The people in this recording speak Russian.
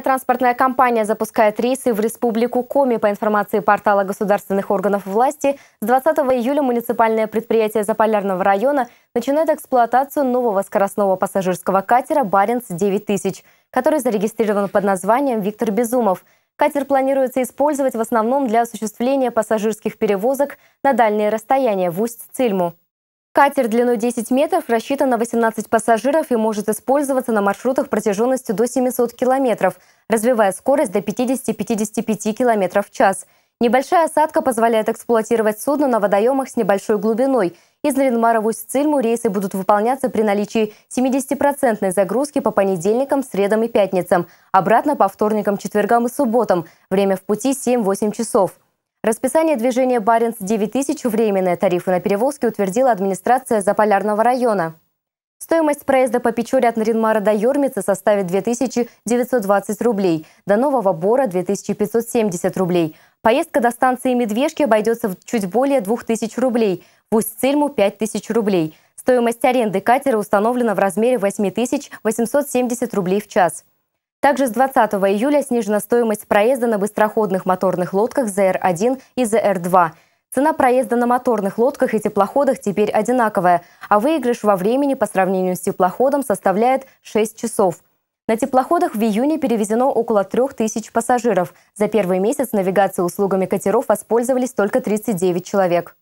Транспортная компания запускает рейсы в республику Коми. По информации портала государственных органов власти, с 20 июля муниципальное предприятие Заполярного района начинает эксплуатацию нового скоростного пассажирского катера «Баренц-9000», который зарегистрирован под названием «Виктор Безумов». Катер планируется использовать в основном для осуществления пассажирских перевозок на дальние расстояния в Усть-Цильму. Катер длиной 10 метров рассчитан на 18 пассажиров и может использоваться на маршрутах протяженностью до 700 километров, развивая скорость до 50-55 километров в час. Небольшая осадка позволяет эксплуатировать судно на водоемах с небольшой глубиной. Из Ленмара в Усть-Цильму рейсы будут выполняться при наличии 70% загрузки по понедельникам, средам и пятницам, обратно по вторникам, четвергам и субботам. Время в пути 7-8 часов. Расписание движения «Баренц-9000» временные тарифы на перевозки утвердила администрация Заполярного района. Стоимость проезда по Печоре от Наринмара до Ермицы составит 2920 рублей, до Нового Бора – 2570 рублей. Поездка до станции Медвежки обойдется в чуть более 2000 рублей, в Усть-Цельму – 5000 рублей. Стоимость аренды катера установлена в размере 8870 рублей в час. Также с 20 июля снижена стоимость проезда на быстроходных моторных лодках ЗР-1 и ЗР-2. Цена проезда на моторных лодках и теплоходах теперь одинаковая, а выигрыш во времени по сравнению с теплоходом составляет 6 часов. На теплоходах в июне перевезено около 3000 пассажиров. За первый месяц навигацией услугами катеров воспользовались только 39 человек.